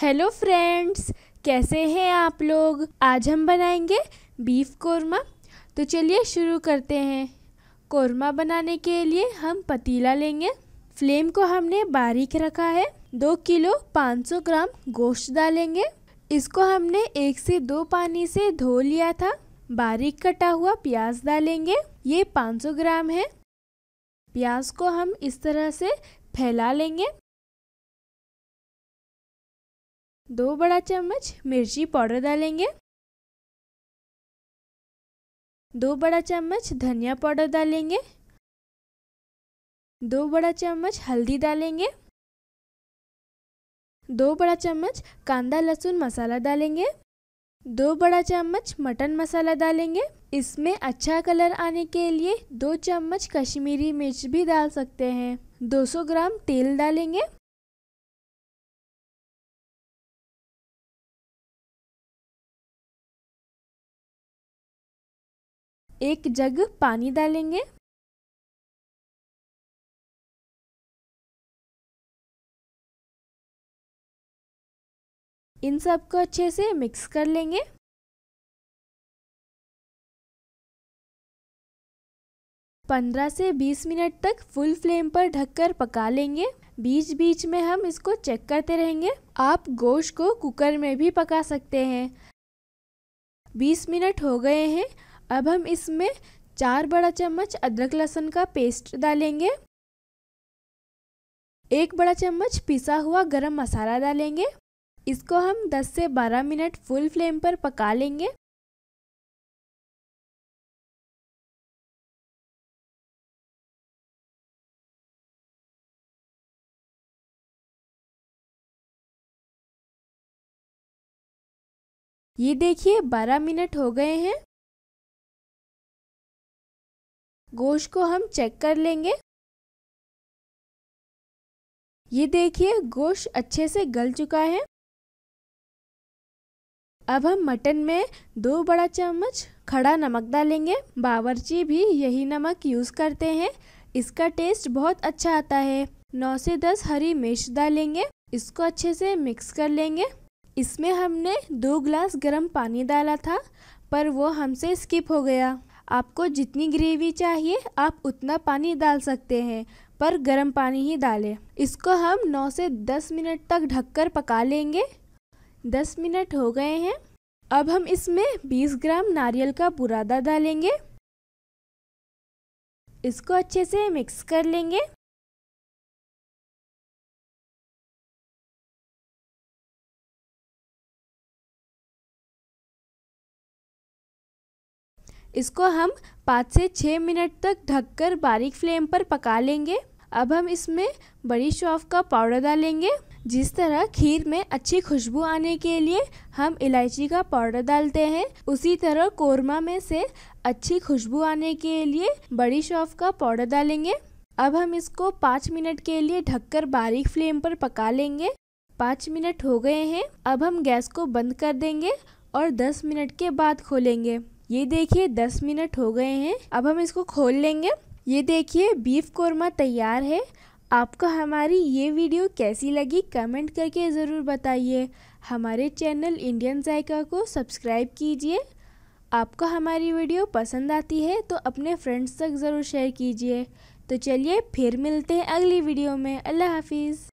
hello friends कैसे हैं आप लोग आज हम बनाएंगे बीफ कोरमा तो चलिए शुरू करते हैं कोरमा बनाने के लिए हम पतीला लेंगे फ्लेम को हमने बारीक रखा है दो किलो पाँच सौ ग्राम गोश्त डालेंगे इसको हमने एक से दो पानी से धो लिया था बारीक कटा हुआ प्याज डालेंगे ये 500 ग्राम है प्याज को हम इस तरह से फैला लेंगे दो बड़ा चम्मच मिर्ची पाउडर डालेंगे दो बड़ा चम्मच धनिया पाउडर डालेंगे दो बड़ा चम्मच हल्दी डालेंगे दो बड़ा चम्मच कांदा लहसुन मसाला डालेंगे दो बड़ा चम्मच मटन मसाला डालेंगे इसमें अच्छा कलर आने के लिए दो चम्मच कश्मीरी मिर्च भी डाल सकते हैं 200 ग्राम तेल डालेंगे एक जग पानी डालेंगे इन सब को अच्छे से मिक्स कर लेंगे पंद्रह से बीस मिनट तक फुल फ्लेम पर ढककर पका लेंगे बीच बीच में हम इसको चेक करते रहेंगे आप गोश्त को कुकर में भी पका सकते हैं बीस मिनट हो गए हैं अब हम इसमें चार बड़ा चम्मच अदरक लहसुन का पेस्ट डालेंगे एक बड़ा चम्मच पिसा हुआ गरम मसाला डालेंगे इसको हम 10 से 12 मिनट फुल फ्लेम पर पका लेंगे ये देखिए 12 मिनट हो गए हैं गोश्त को हम चेक कर लेंगे ये देखिए गोश्त अच्छे से गल चुका है अब हम मटन में दो बड़ा चम्मच खड़ा नमक डालेंगे बावर्ची भी यही नमक यूज़ करते हैं इसका टेस्ट बहुत अच्छा आता है नौ से दस हरी मिर्च डालेंगे इसको अच्छे से मिक्स कर लेंगे इसमें हमने दो ग्लास गर्म पानी डाला था पर वो हमसे स्किप हो गया आपको जितनी ग्रेवी चाहिए आप उतना पानी डाल सकते हैं पर गर्म पानी ही डालें इसको हम 9 से 10 मिनट तक ढककर पका लेंगे 10 मिनट हो गए हैं अब हम इसमें 20 ग्राम नारियल का बुरादा डालेंगे इसको अच्छे से मिक्स कर लेंगे इसको हम पाँच से छः मिनट तक ढककर बारीक फ्लेम पर पका लेंगे अब हम इसमें बड़ी शॉफ का पाउडर डालेंगे जिस तरह खीर में अच्छी खुशबू आने के लिए हम इलायची का पाउडर डालते हैं उसी तरह कोरमा में से अच्छी खुशबू आने के लिए बड़ी शॉफ का पाउडर डालेंगे अब हम इसको पाँच मिनट के लिए ढककर बारीक फ्लेम पर पका लेंगे पाँच मिनट हो गए हैं अब हम गैस को बंद कर देंगे और दस मिनट के बाद खोलेंगे ये देखिए दस मिनट हो गए हैं अब हम इसको खोल लेंगे ये देखिए बीफ कोरमा तैयार है आपको हमारी ये वीडियो कैसी लगी कमेंट करके ज़रूर बताइए हमारे चैनल इंडियन जायका को सब्सक्राइब कीजिए आपको हमारी वीडियो पसंद आती है तो अपने फ्रेंड्स तक ज़रूर शेयर कीजिए तो चलिए फिर मिलते हैं अगली वीडियो में अल्लाह हाफिज़